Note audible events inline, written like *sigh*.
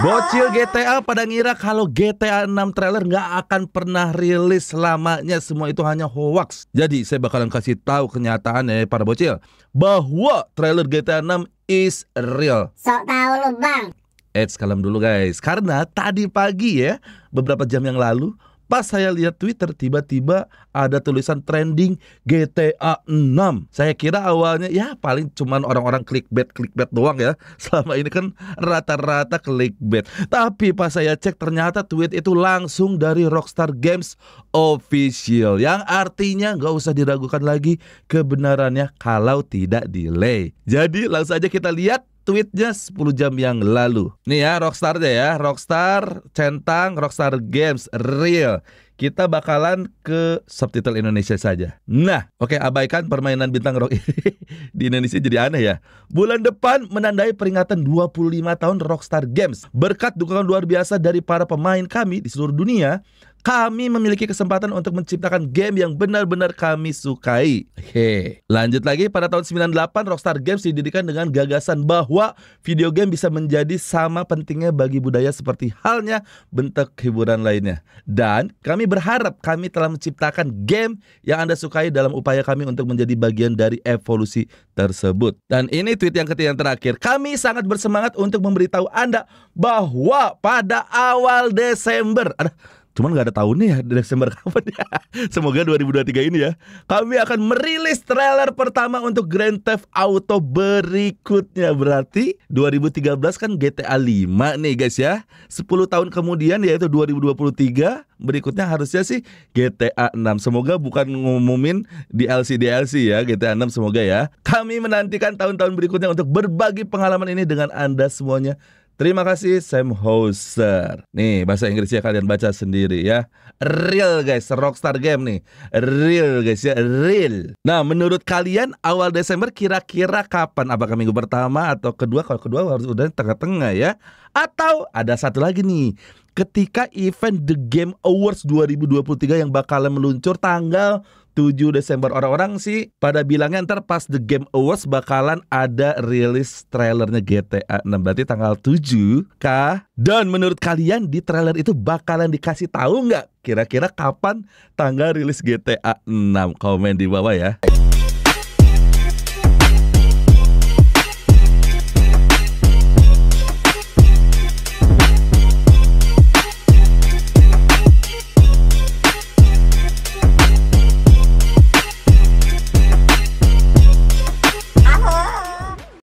Bocil GTA pada ngira kalau GTA 6 trailer nggak akan pernah rilis selamanya semua itu hanya hoax. Jadi saya bakalan kasih tahu kenyataannya para bocil bahwa trailer GTA 6 is real. So tahu lu bang. Eh kalem dulu guys karena tadi pagi ya beberapa jam yang lalu Pas saya lihat Twitter tiba-tiba ada tulisan trending GTA 6. Saya kira awalnya ya paling cuman orang-orang clickbait clickbait doang ya. *laughs* Selama ini kan rata-rata clickbait. Tapi pas saya cek ternyata tweet itu langsung dari Rockstar Games official yang artinya nggak usah diragukan lagi kebenarannya kalau tidak delay. Jadi langsung aja kita lihat tweetnya 10 jam yang lalu. Nih ya Rockstar aja ya, Rockstar Centang, Rockstar Games, Real kita bakalan ke subtitle Indonesia saja. Nah, oke okay, abaikan permainan bintang rock ini *laughs* di Indonesia jadi aneh ya. Bulan depan menandai peringatan 25 tahun Rockstar Games. Berkat dukungan luar biasa dari para pemain kami di seluruh dunia, kami memiliki kesempatan untuk menciptakan game yang benar-benar kami sukai. Oke, lanjut lagi pada tahun 98 Rockstar Games didirikan dengan gagasan bahwa video game bisa menjadi sama pentingnya bagi budaya seperti halnya bentuk hiburan lainnya. Dan kami kami berharap kami telah menciptakan game yang Anda sukai dalam upaya kami untuk menjadi bagian dari evolusi tersebut. Dan ini tweet yang ketiga yang terakhir. Kami sangat bersemangat untuk memberitahu Anda bahwa pada awal Desember... Aduh, Cuman gak ada tahunnya ya Desember *laughs* kapan ya. Semoga 2023 ini ya. Kami akan merilis trailer pertama untuk Grand Theft Auto berikutnya. Berarti 2013 kan GTA 5 nih guys ya. 10 tahun kemudian yaitu 2023 berikutnya harusnya sih GTA 6. Semoga bukan ngumumin DLC DLC ya GTA 6 semoga ya. Kami menantikan tahun-tahun berikutnya untuk berbagi pengalaman ini dengan Anda semuanya. Terima kasih Sam Hauser. Nih bahasa Inggrisnya kalian baca sendiri ya. Real guys, Rockstar game nih. Real guys ya, real. Nah, menurut kalian awal Desember kira-kira kapan? Apakah minggu pertama atau kedua? Kalau kedua harus udah tengah-tengah ya. Atau ada satu lagi nih. Ketika event The Game Awards 2023 yang bakalan meluncur tanggal 7 Desember. Orang-orang sih pada bilangnya ntar pas The Game Awards bakalan ada rilis trailernya GTA 6. Berarti tanggal 7 kah? Dan menurut kalian di trailer itu bakalan dikasih tahu nggak kira-kira kapan tanggal rilis GTA 6? Komen di bawah ya.